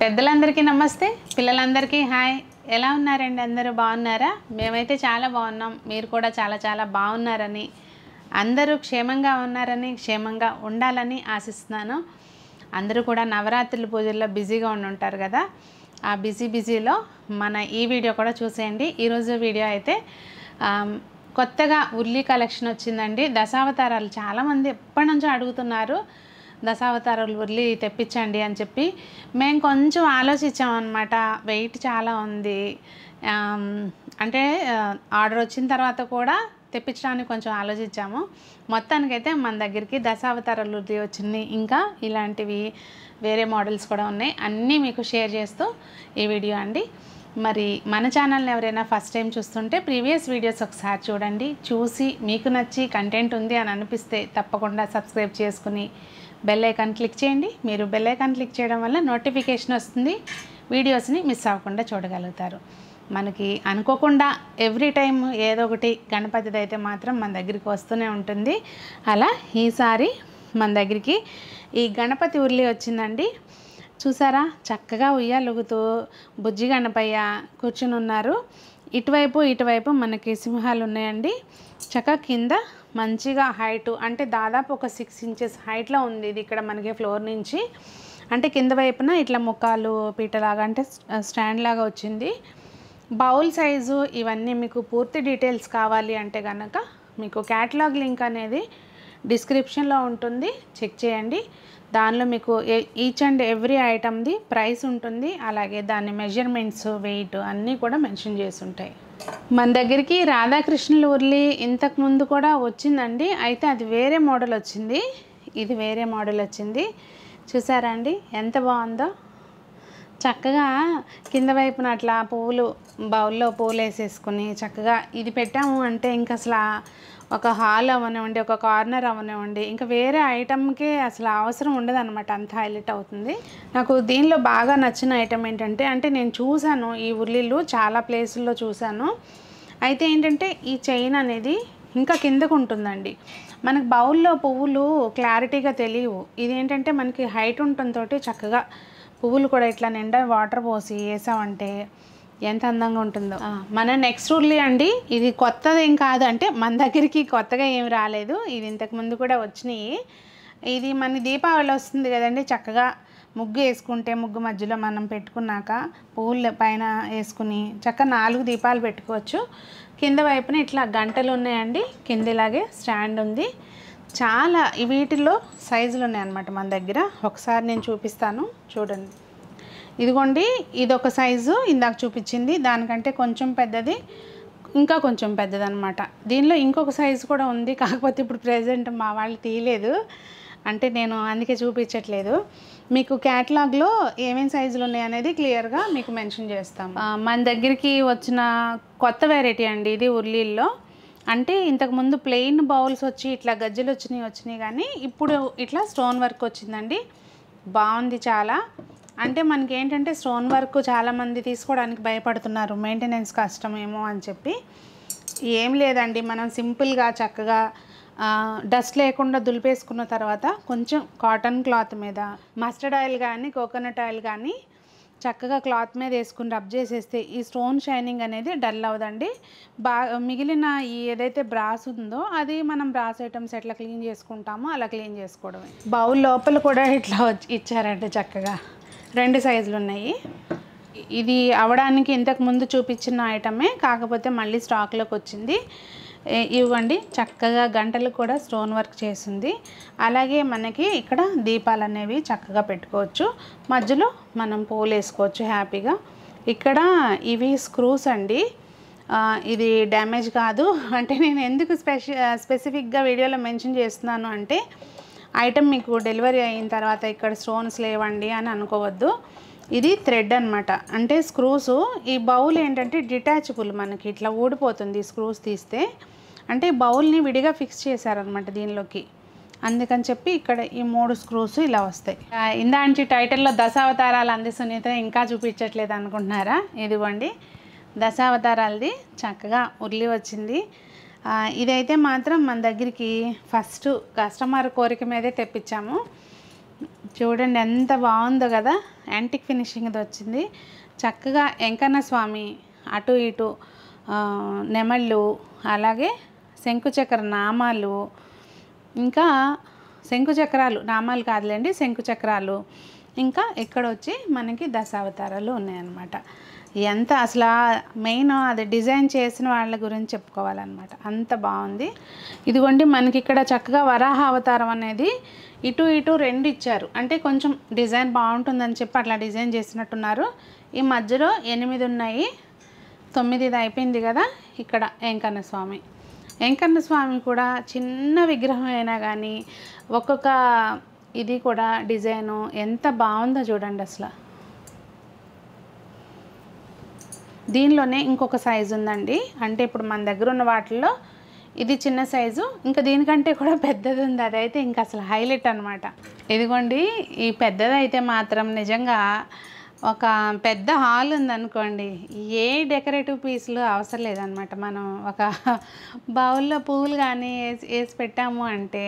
పెద్దలందరికీ నమస్తే పిల్లలందరికీ హాయ్ ఎలా ఉన్నారండి అందరూ బాగున్నారా మేమైతే చాలా బాగున్నాం మీరు కూడా చాలా చాలా బాగున్నారని అందరూ క్షేమంగా ఉన్నారని క్షేమంగా ఉండాలని ఆశిస్తున్నాను అందరూ కూడా నవరాత్రుల పూజల్లో బిజీగా ఉంటారు కదా ఆ బిజీ బిజీలో మన ఈ వీడియో కూడా చూసేయండి ఈరోజు వీడియో అయితే కొత్తగా ఉల్లి కలెక్షన్ వచ్చిందండి దశావతారాలు చాలామంది ఎప్పటి నుంచో అడుగుతున్నారు దశావతారాలు వదిలి తెప్పించండి అని చెప్పి మేము కొంచెం ఆలోచించామన్నమాట వెయిట్ చాలా ఉంది అంటే ఆర్డర్ వచ్చిన తర్వాత కూడా తెప్పించడానికి కొంచెం ఆలోచించాము మొత్తానికైతే మన దగ్గరికి దశావతారాలు వచ్చింది ఇంకా ఇలాంటివి వేరే మోడల్స్ కూడా ఉన్నాయి అన్నీ మీకు షేర్ చేస్తూ ఈ వీడియో అండి మరి మన ఛానల్ని ఎవరైనా ఫస్ట్ టైం చూస్తుంటే ప్రీవియస్ వీడియోస్ ఒకసారి చూడండి చూసి మీకు నచ్చి కంటెంట్ ఉంది అని అనిపిస్తే తప్పకుండా సబ్స్క్రైబ్ చేసుకుని బెల్లైకాన్ క్లిక్ చేయండి మీరు బెల్లైకాన్ క్లిక్ చేయడం వల్ల నోటిఫికేషన్ వస్తుంది వీడియోస్ని మిస్ అవ్వకుండా చూడగలుగుతారు మనకి అనుకోకుండా ఎవ్రీ టైం ఏదో ఒకటి గణపతిది అయితే మాత్రం మన దగ్గరికి వస్తూనే ఉంటుంది అలా ఈసారి మన దగ్గరికి ఈ గణపతి ఉర్లి వచ్చిందండి చూసారా చక్కగా ఉయ్యాలుగుతూ బుజ్జి గణపయ్య కూర్చుని ఉన్నారు ఇటువైపు ఇటువైపు మనకి సింహాలు ఉన్నాయండి చక్క కింద మంచిగా హైట్ అంటే దాదాపు ఒక సిక్స్ ఇంచెస్ హైట్లో ఉంది ఇది ఇక్కడ మనకి ఫ్లోర్ నుంచి అంటే కింద వైపున ఇట్లా ముఖాలు పీటలాగా అంటే స్టాండ్ లాగా వచ్చింది బౌల్ సైజు ఇవన్నీ మీకు పూర్తి డీటెయిల్స్ కావాలి అంటే కనుక మీకు క్యాటలాగ్ లింక్ అనేది డిస్క్రిప్షన్లో ఉంటుంది చెక్ చేయండి దానిలో మీకు ఈచ్ అండ్ ఎవ్రీ ఐటమ్ది ప్రైస్ ఉంటుంది అలాగే దాని మెజర్మెంట్స్ వెయిట్ అన్నీ కూడా మెన్షన్ చేసి ఉంటాయి మన దగ్గరికి రాధాకృష్ణుల ఉర్లి ఇంతకుముందు కూడా వచ్చిందండి అయితే అది వేరే మోడల్ వచ్చింది ఇది వేరే మోడల్ వచ్చింది చూసారా అండి ఎంత బాగుందో చక్కగా కింద వైపున అట్లా పువ్వులు బౌల్లో పూలు వేసేసుకుని చక్కగా ఇది పెట్టాము అంటే ఇంకా అసలు ఒక హాల్ అవనివ్వండి ఒక కార్నర్ అవనివ్వండి ఇంకా వేరే ఐటమ్కి అసలు అవసరం ఉండదు అనమాట అంత హైలైట్ అవుతుంది నాకు దీనిలో బాగా నచ్చిన ఐటమ్ ఏంటంటే అంటే నేను చూశాను ఈ ఉల్లిళ్ళు చాలా ప్లేసుల్లో చూశాను అయితే ఏంటంటే ఈ చైన్ అనేది ఇంకా కిందకు ఉంటుందండి మనకు బౌల్లో పువ్వులు క్లారిటీగా తెలియవు ఇది ఏంటంటే మనకి హైట్ తోటి చక్కగా పువ్వులు కూడా ఇట్లా నిండా వాటర్ పోసి వేసామంటే ఎంత అందంగా ఉంటుందో మన నెక్స్ట్ ఉర్లీ అండి ఇది కొత్తది ఏం కాదు అంటే మన దగ్గరికి కొత్తగా ఏం రాలేదు ఇది ఇంతకుముందు కూడా వచ్చినాయి ఇది మన దీపావళి వస్తుంది కదండి చక్కగా ముగ్గు వేసుకుంటే ముగ్గు మధ్యలో మనం పెట్టుకున్నాక పూల పైన వేసుకుని చక్క నాలుగు దీపాలు పెట్టుకోవచ్చు కింద వైపున ఇట్లా గంటలు ఉన్నాయండి కింద ఇలాగే స్టాండ్ ఉంది చాలా వీటిలో సైజులు ఉన్నాయి అన్నమాట మన దగ్గర ఒకసారి నేను చూపిస్తాను చూడండి ఇదిగోండి ఇది ఒక సైజు ఇందాక చూపించింది దానికంటే కొంచెం పెద్దది ఇంకా కొంచెం అనమాట దీనిలో ఇంకొక సైజు కూడా ఉంది కాకపోతే ఇప్పుడు ప్రజెంట్ మా వాళ్ళు తీయలేదు అంటే నేను అందుకే చూపించట్లేదు మీకు క్యాటలాగ్లో ఏమేమి సైజులు ఉన్నాయనేది క్లియర్గా మీకు మెన్షన్ చేస్తాం మన దగ్గరికి వచ్చిన కొత్త వెరైటీ అండి ఇది ఉర్లీల్లో అంటే ఇంతకుముందు ప్లెయిన్ బౌల్స్ వచ్చి ఇట్లా గజ్జలు వచ్చినాయి వచ్చినాయి కానీ ఇప్పుడు ఇట్లా స్టోన్ వర్క్ వచ్చిందండి బాగుంది చాలా అంటే మనకి ఏంటంటే స్టోన్ వర్క్ చాలామంది తీసుకోవడానికి భయపడుతున్నారు మెయింటెనెన్స్ కష్టమేమో అని చెప్పి ఏం లేదండి మనం సింపుల్గా చక్కగా డస్ట్ లేకుండా దులిపేసుకున్న తర్వాత కొంచెం కాటన్ క్లాత్ మీద మస్టర్డ్ ఆయిల్ కానీ కోకోనట్ ఆయిల్ కానీ చక్కగా క్లాత్ మీద వేసుకుని రబ్ చేసేస్తే ఈ స్టోన్ షైనింగ్ అనేది డల్ అవ్వదండి బా మిగిలిన ఈ ఏదైతే బ్రాస్ ఉందో అది మనం బ్రాస్ ఐటమ్స్ ఎట్లా క్లీన్ చేసుకుంటామో అలా క్లీన్ చేసుకోవడమే బౌల్ లోపల కూడా ఇట్లా ఇచ్చారంటే చక్కగా రెండు సైజులు ఉన్నాయి ఇది అవడానికి ఇంతకుముందు చూపించిన ఐటమే కాకపోతే మళ్ళీ స్టాక్లోకి వచ్చింది ఇవ్వండి చక్కగా గంటలు కూడా స్టోన్ వర్క్ చేసింది అలాగే మనకి ఇక్కడ దీపాలు అనేవి చక్కగా పెట్టుకోవచ్చు మధ్యలో మనం పూలు వేసుకోవచ్చు హ్యాపీగా ఇక్కడ ఇవి స్క్రూస్ అండి ఇది డ్యామేజ్ కాదు అంటే నేను ఎందుకు స్పెష స్పెసిఫిక్గా వీడియోలో మెన్షన్ చేస్తున్నాను అంటే ఐటెం మీకు డెలివరీ అయిన తర్వాత ఇక్కడ స్టోన్స్ లేవండి అని అనుకోవద్దు ఇది థ్రెడ్ అనమాట అంటే స్క్రూస్ ఈ బౌల్ ఏంటంటే డిటాచబుల్ మనకి ఇట్లా ఊడిపోతుంది స్క్రూస్ తీస్తే అంటే బౌల్ని విడిగా ఫిక్స్ చేశారనమాట దీనిలోకి అందుకని చెప్పి ఇక్కడ ఈ మూడు స్క్రూస్ ఇలా వస్తాయి ఇందా టైటిల్లో దశావతారాలు అంది సునీత ఇంకా చూపించట్లేదు అనుకుంటున్నారా ఇదిగోండి దశావతారాలది చక్కగా ఉర్లి వచ్చింది ఇదైతే మాత్రం మన దగ్గరికి ఫస్ట్ కస్టమర్ కోరిక మీదే తెప్పించాము చూడండి ఎంత బాగుందో కదా యాంటిక్ ఫినిషింగ్ వచ్చింది చక్కగా వెంకన్న స్వామి అటు ఇటు నెమళ్ళు అలాగే శంకుచక్ర నామాలు ఇంకా శంకుచక్రాలు నామాలు కాదులేండి శంకుచక్రాలు ఇంకా ఇక్కడ వచ్చి మనకి దశావతారాలు ఉన్నాయన్నమాట ఎంత అసలు మెయిన్ అది డిజైన్ చేసిన వాళ్ళ గురించి చెప్పుకోవాలన్నమాట అంత బాగుంది ఇదిగోండి మనకి ఇక్కడ చక్కగా వరాహ అవతారం అనేది ఇటు ఇటు రెండు ఇచ్చారు అంటే కొంచెం డిజైన్ బాగుంటుందని చెప్పి అట్లా డిజైన్ చేసినట్టున్నారు ఈ మధ్యలో ఎనిమిది ఉన్నాయి తొమ్మిది ఇది అయిపోయింది కదా ఇక్కడ వెంకన్న స్వామి వెంకన్న స్వామి కూడా చిన్న విగ్రహం అయినా కానీ ఒక్కొక్క ఇది కూడా డిజైను ఎంత బాగుందో చూడండి అసలు దీనిలోనే ఇంకొక సైజు ఉందండి అంటే ఇప్పుడు మన దగ్గర ఉన్న వాటిల్లో ఇది చిన్న సైజు ఇంకా దీనికంటే కూడా పెద్దది ఉంది అదైతే ఇంకా అసలు హైలైట్ అనమాట ఇదిగోండి ఈ పెద్దదైతే మాత్రం నిజంగా ఒక పెద్ద హాల్ ఉందనుకోండి ఏ డెకరేటివ్ పీసులు అవసరం లేదనమాట మనం ఒక బౌల్లో పువ్వులు కానీ వేసి వేసి పెట్టాము అంటే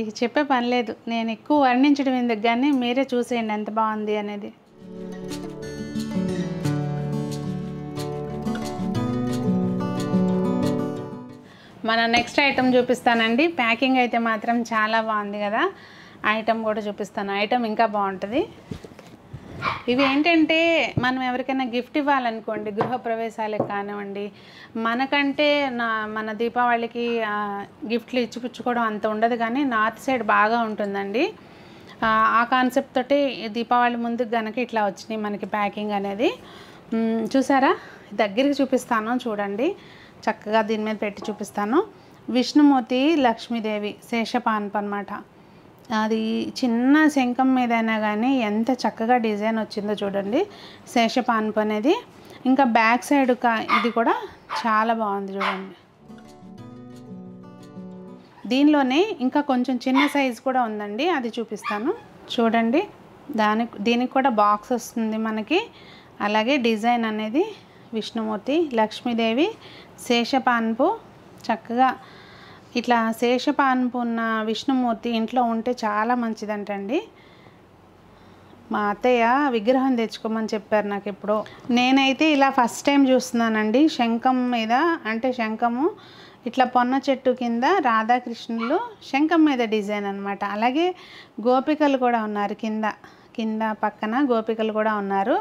ఇక చెప్పే పని లేదు నేను ఎక్కువ వర్ణించడం ఎందుకు కానీ మీరే చూసేయండి ఎంత బాగుంది అనేది మన నెక్స్ట్ ఐటెం చూపిస్తానండి ప్యాకింగ్ అయితే మాత్రం చాలా బాగుంది కదా ఐటెం కూడా చూపిస్తాను ఐటెం ఇంకా బాగుంటుంది ఇవి ఏంటంటే మనం ఎవరికైనా గిఫ్ట్ ఇవ్వాలనుకోండి గృహప్రవేశాలకు కానివ్వండి మనకంటే నా మన దీపావళికి గిఫ్ట్లు ఇచ్చిపుచ్చుకోవడం అంత ఉండదు కానీ నార్త్ సైడ్ బాగా ఉంటుందండి ఆ కాన్సెప్ట్ తోటి దీపావళి ముందు కనుక ఇట్లా వచ్చినాయి మనకి ప్యాకింగ్ అనేది చూసారా దగ్గరికి చూపిస్తాను చూడండి చక్కగా దీని మీద పెట్టి చూపిస్తాను విష్ణుమూర్తి లక్ష్మీదేవి శేషపాన్పు అనమాట అది చిన్న శంఖం మీదైనా కానీ ఎంత చక్కగా డిజైన్ వచ్చిందో చూడండి శేషపాన్పు అనేది ఇంకా బ్యాక్ సైడ్ ఇది కూడా చాలా బాగుంది చూడండి దీనిలోనే ఇంకా కొంచెం చిన్న సైజ్ కూడా ఉందండి అది చూపిస్తాను చూడండి దానికి దీనికి కూడా బాక్స్ వస్తుంది మనకి అలాగే డిజైన్ అనేది విష్ణుమూర్తి లక్ష్మీదేవి శేషపాన్పు చక్కగా ఇట్లా శేషపాన్పు ఉన్న విష్ణుమూర్తి ఇంట్లో ఉంటే చాలా మంచిదంటండి మా అత్తయ్య విగ్రహం తెచ్చుకోమని చెప్పారు నాకు ఎప్పుడు నేనైతే ఇలా ఫస్ట్ టైం చూస్తున్నానండి శంఖం మీద అంటే శంఖము ఇట్లా పొన్న చెట్టు కింద రాధాకృష్ణులు శంఖం మీద డిజైన్ అనమాట అలాగే గోపికలు కూడా ఉన్నారు కింద కింద పక్కన గోపికలు కూడా ఉన్నారు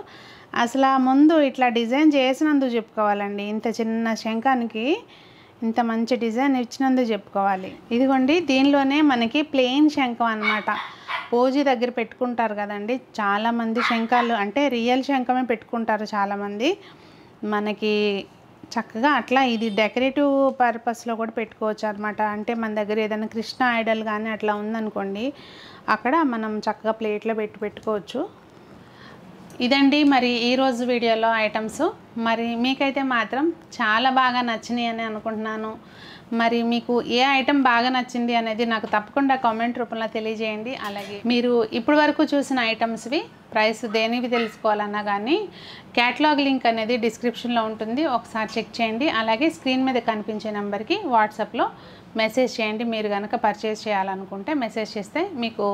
అసలు ముందు ఇట్లా డిజైన్ చేసినందుకు చెప్పుకోవాలండి ఇంత చిన్న శంఖానికి ఇంత మంచి డిజైన్ ఇచ్చినందుకు చెప్పుకోవాలి ఇదిగోండి దీనిలోనే మనకి ప్లెయిన్ శంఖం అనమాట పూజ దగ్గర పెట్టుకుంటారు కదండి చాలామంది శంఖాలు అంటే రియల్ శంఖమే పెట్టుకుంటారు చాలామంది మనకి చక్కగా అట్లా ఇది డెకరేటివ్ పర్పస్లో కూడా పెట్టుకోవచ్చు అనమాట అంటే మన దగ్గర ఏదైనా కృష్ణ ఐడల్ కానీ అట్లా ఉందనుకోండి అక్కడ మనం చక్కగా ప్లేట్లో పెట్టి పెట్టుకోవచ్చు ఇదండి మరి ఈరోజు వీడియోలో ఐటమ్స్ మరి మీకైతే మాత్రం చాలా బాగా నచ్చినాయి అని అనుకుంటున్నాను మరి మీకు ఏ ఐటెం బాగా నచ్చింది అనేది నాకు తప్పకుండా కామెంట్ రూపంలో తెలియజేయండి అలాగే మీరు ఇప్పటి వరకు చూసిన ఐటమ్స్వి ప్రైస్ దేనివి తెలుసుకోవాలన్నా కానీ క్యాటలాగ్ లింక్ అనేది డిస్క్రిప్షన్లో ఉంటుంది ఒకసారి చెక్ చేయండి అలాగే స్క్రీన్ మీద కనిపించే నెంబర్కి వాట్సాప్లో మెసేజ్ చేయండి మీరు కనుక పర్చేస్ చేయాలనుకుంటే మెసేజ్ చేస్తే మీకు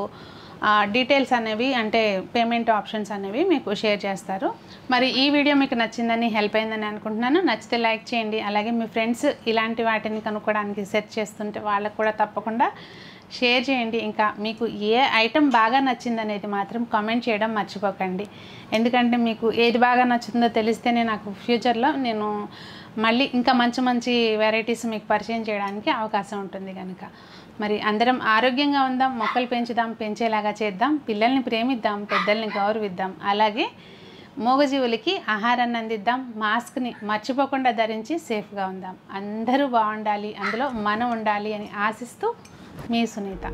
డీటెయిల్స్ అనేవి అంటే పేమెంట్ ఆప్షన్స్ అనేవి మీకు షేర్ చేస్తారు మరి ఈ వీడియో మీకు నచ్చిందని హెల్ప్ అయిందని అనుకుంటున్నాను నచ్చితే లైక్ చేయండి అలాగే మీ ఫ్రెండ్స్ ఇలాంటి వాటిని కనుక్కోవడానికి సెర్చ్ చేస్తుంటే వాళ్ళకు కూడా తప్పకుండా షేర్ చేయండి ఇంకా మీకు ఏ ఐటెం బాగా నచ్చిందనేది మాత్రం కామెంట్ చేయడం మర్చిపోకండి ఎందుకంటే మీకు ఏది బాగా నచ్చిందో తెలిస్తేనే నాకు ఫ్యూచర్లో నేను మళ్ళీ ఇంకా మంచి మంచి వెరైటీస్ మీకు పరిచయం చేయడానికి అవకాశం ఉంటుంది కనుక మరి అందరం ఆరోగ్యంగా ఉందాం మొక్కలు పెంచుదాం పెంచేలాగా చేద్దాం పిల్లల్ని ప్రేమిద్దాం పెద్దల్ని గౌరవిద్దాం అలాగే మూగజీవులకి ఆహారాన్ని అందిద్దాం మాస్క్ని మర్చిపోకుండా ధరించి సేఫ్గా ఉందాం అందరూ బాగుండాలి అందులో మనం ఉండాలి అని ఆశిస్తూ మీ సునీత